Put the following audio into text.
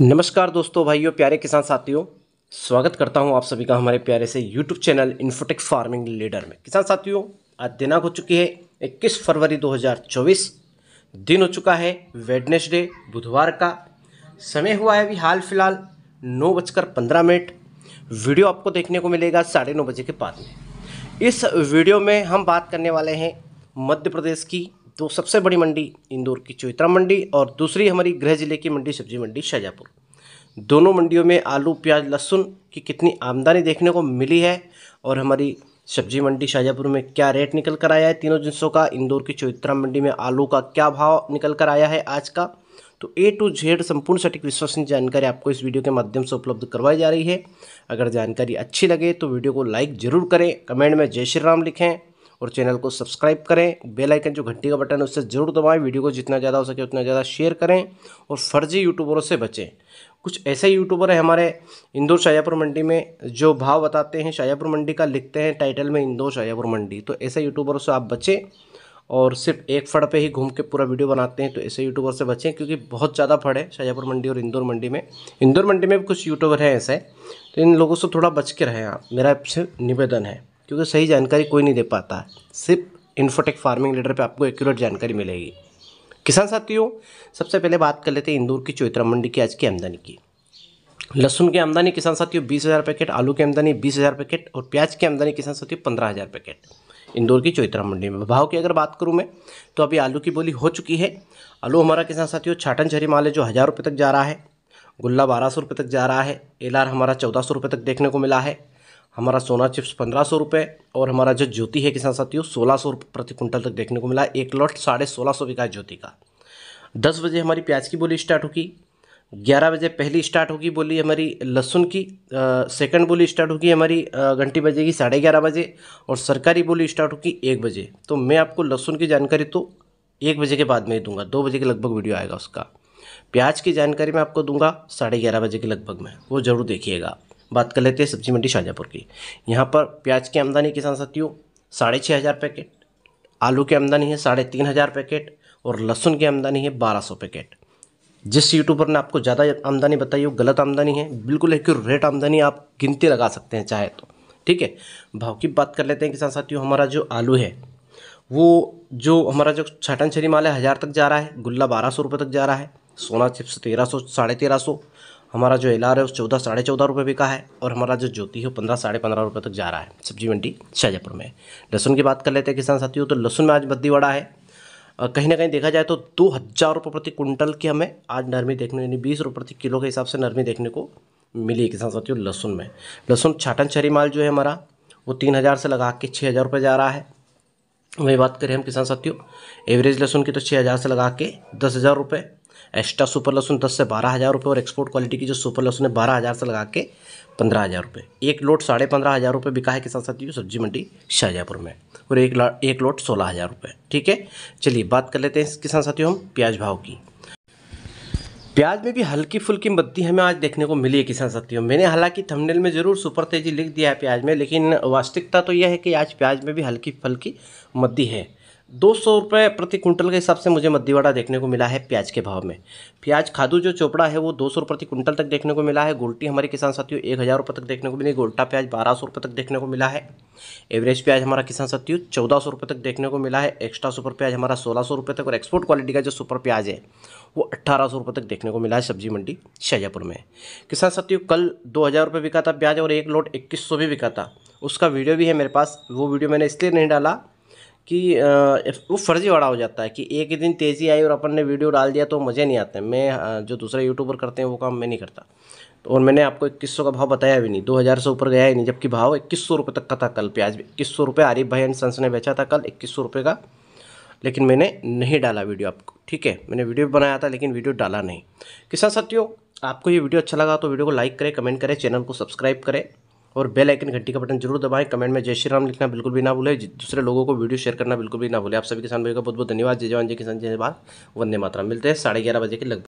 नमस्कार दोस्तों भाइयों प्यारे किसान साथियों स्वागत करता हूं आप सभी का हमारे प्यारे से YouTube channel Infotech farming leader में किसान साथियों आज दिनांक हो चुकी है 21 फरवरी 2024 दिन हो चुका है वेडनेसडे बुधवार का समय हुआ है अभी हाल फिलहाल नौ बजकर पंद्रह मिनट वीडियो आपको देखने को मिलेगा साढ़े नौ बजे के बाद में इस वीडियो में हम बात करने वाले हैं मध्य प्रदेश की तो सबसे बड़ी मंडी इंदौर की चोइत्रा मंडी और दूसरी हमारी गृह जिले की मंडी सब्जी मंडी शाहजहाँपुर दोनों मंडियों में आलू प्याज लहसुन की कितनी आमदनी देखने को मिली है और हमारी सब्जी मंडी शाहजहाँपुर में क्या रेट निकल कर आया है तीनों जिनसों का इंदौर की चोइत्रा मंडी में आलू का क्या भाव निकल कर आया है आज का तो ए टू जेड संपूर्ण सटीक विश्वसनीय जानकारी आपको इस वीडियो के माध्यम से उपलब्ध करवाई जा रही है अगर जानकारी अच्छी लगे तो वीडियो को लाइक जरूर करें कमेंट में जय श्री राम लिखें और चैनल को सब्सक्राइब करें बेल आइकन जो घंटी का बटन है उससे ज़रूर दबाएं वीडियो को जितना ज़्यादा हो सके उतना ज़्यादा शेयर करें और फर्जी यूट्यूबरों से बचें कुछ ऐसे यूट्यूबर हैं हमारे इंदौर शाहजहाँपुर मंडी में जो भाव बताते हैं शाहजहाँपुर मंडी का लिखते हैं टाइटल में इंदौर शाहजहाँपुर मंडी तो ऐसे यूट्यूबरों से आप बचें और सिर्फ एक फड़ पे ही घूम के पूरा वीडियो बनाते हैं तो ऐसे यूट्यूबर से बचें क्योंकि बहुत ज़्यादा फड़ है शाहजहाँपुर मंडी और इंदौर मंडी में इंदौर मंडी में भी कुछ यूट्यूबर हैं ऐसे तो इन लोगों से थोड़ा बच के रहें आप मेरा आपसे निवेदन है क्योंकि सही जानकारी कोई नहीं दे पाता है सिर्फ इन्फोटेक फार्मिंग लीडर पे आपको एक्यूरेट जानकारी मिलेगी किसान साथियों सबसे पहले बात कर लेते हैं इंदौर की चौथरा मंडी की आज की आमदनी की लहसुन की आमदनी किसान साथियों बीस हज़ार पैकेट आलू की आमदनी बीस हज़ार पैकेट और प्याज की आमदनी किसान साथियों पंद्रह हज़ार पैकेट इंदौर की चौथरा मंडी में भाव की अगर बात करूँ मैं तो अभी आलू की बोली हो चुकी है आलू हमारा किसान साथियों छाटन छरी माल है जो हज़ार रुपये तक जा रहा है गुल्ला बारह सौ रुपये तक जा रहा है एल हमारा चौदह सौ रुपये तक देखने को मिला है हमारा सोना चिप्स पंद्रह सौ रुपये और हमारा जो ज्योति है किसान साथियों सोलह सौ प्रति कुंटल तक देखने को मिला एक लॉट साढ़े सोलह सौ बिका ज्योति का दस बजे हमारी प्याज की बोली स्टार्ट होगी ग्यारह बजे पहली स्टार्ट होगी बोली हमारी लहसुन की सेकंड बोली स्टार्ट होगी हमारी घंटी बजेगी साढ़े ग्यारह बजे और सरकारी बोली स्टार्ट होगी एक बजे तो मैं आपको लहसुन की जानकारी तो एक बजे के बाद में ही दूंगा दो बजे के लगभग वीडियो आएगा उसका प्याज की जानकारी मैं आपको दूंगा साढ़े ग्यारह बजे के लगभग में वो ज़रूर देखिएगा बात कर लेते हैं सब्जी मंडी शाहजहाँपुर की यहाँ पर प्याज की आमदनी किसान साथियों साढ़े छः हज़ार पैकेट आलू की आमदनी है साढ़े तीन हज़ार पैकेट और लहसुन की आमदनी है बारह सौ पैकेट जिस यूट्यूबर ने आपको ज़्यादा आमदनी बताई वो गलत आमदनी है बिल्कुल एक्यूरेट आमदनी आप गिनती लगा सकते हैं चाहे तो ठीक है भाव की बात कर लेते हैं किसान साथियों हमारा जो आलू है वो जो हमारा जो छठन छरी माल है हज़ार तक जा रहा है गुल्ला बारह सौ रुपये तक जा रहा है सोना चिप्स तेरह सौ साढ़े तेरह सौ हमारा जो एल आर है वो चौदह साढ़े चौदह रुपये बिका है और हमारा जो ज्योति है वो पंद्रह साढ़े पंद्रह रुपये तक जा रहा है सब्जी मंडी शाहजहाँपुर में लहसुन की बात कर लेते हैं किसान साथियों तो लहसुन में आज बद्दीवाड़ा है कहीं ना कहीं देखा जाए तो दो हज़ार रुपये प्रति कुंटल की हमें आज नरमी देखने यानी बीस रुपये प्रति किलो के हिसाब से नरमी देखने को मिली किसान साथियों लहसुन में लहसुन छाटन छरी माल जो है हमारा वो तीन हज़ार से लगा के छः हज़ार रुपये जा रहा है वही बात करें हम किसान साथियों एवरेज लहसुन की तो छः हज़ार से लगा के दस हज़ार रुपये एक्स्ट्रा सुपर लहसुन दस से बारह हज़ार रुपये और एक्सपोर्ट क्वालिटी की जो सुपर लहसुन है बारह हज़ार से लगा के पंद्रह हज़ार रुपये एक लोट साढ़े पंद्रह हज़ार रुपये बिका है किसान साथियों सब्जी मंडी शाहजहाँपुर में और एक ला एक लोट सोलह हज़ार रुपये ठीक है चलिए बात कर लेते हैं किसान साथियों हम प्याज भाव की प्याज में भी हल्की फुल्की मद्दी हमें आज देखने को मिली है किसान साथियों मैंने हालांकि थंबनेल में ज़रूर सुपर तेजी लिख दिया है प्याज में लेकिन वास्तविकता तो यह है कि आज प्याज में भी हल्की फुल्की मद्दी है दो सौ रुपये प्रति कुंटल के हिसाब से मुझे मद्दीवाड़ा देखने को मिला है प्याज के भाव में प्याज खादू जो चोपड़ा है वो दो सौ प्रति कुंटल तक देखने को मिला है गोल्टी हमारे किसान साथियों एक हज़ार रुपये तक देखने को मिली गोल्टा प्याज बारह सौ रुपये तक देखने को मिला है एवरेज प्याज हमारा किसान साथियों चौदह सौ रुपये तक देखने को मिला है एक्स्ट्रा सुपर प्याज हमारा सोलह सौ रुपये तक और एक्सपोर्ट क्वालिटी का जो सुपर प्याज है वो अट्ठारह सौ रुपये तक देखने को मिला है सब्जी मंडी शाहजहाँपुर में किसान साथियों कल दो हज़ार रुपये बिका था प्याज और एक लोट इक्कीस सौ भी बिका था उसका वीडियो भी है मेरे पास वो वीडियो मैंने इसलिए नहीं डाला कि वो फर्जीवाड़ा हो जाता है कि एक ही दिन तेज़ी आई और अपन ने वीडियो डाल दिया तो मज़े नहीं आते मैं जो दूसरे यूट्यूबर करते हैं वो काम मैं नहीं करता और मैंने आपको इक्कीस सौ का भाव बताया भी नहीं दो हज़ार से ऊपर गया ही नहीं जबकि भाव इक्कीस सौ रुपये तक का था कल प्याज इक्कीस सौ रुपये आरिफ भाई एंड सन्स ने बेचा था कल इक्कीस सौ रुपये का लेकिन मैंने नहीं डाला वीडियो आपको ठीक है मैंने वीडियो भी बनाया था लेकिन वीडियो डाला नहीं किसान साथियों आपको ये वीडियो अच्छा लगा तो वीडियो को लाइक करें कमेंट करें चैनल को सब्सक्राइब करें और बेल आइकन घंटी का बटन जरूर दबाएं कमेंट में जय श्री राम लिखना बिल्कुल भी ना भूले दूसरे लोगों को वीडियो शेयर करना बिल्कुल भी ना भूले आप सभी किसान भाई का बहुत बहुत धन्यवाद जय जवान जय किसान जय बात वंदे मात्रा मिलते हैं साढ़े ग्यारह बजे के लगभग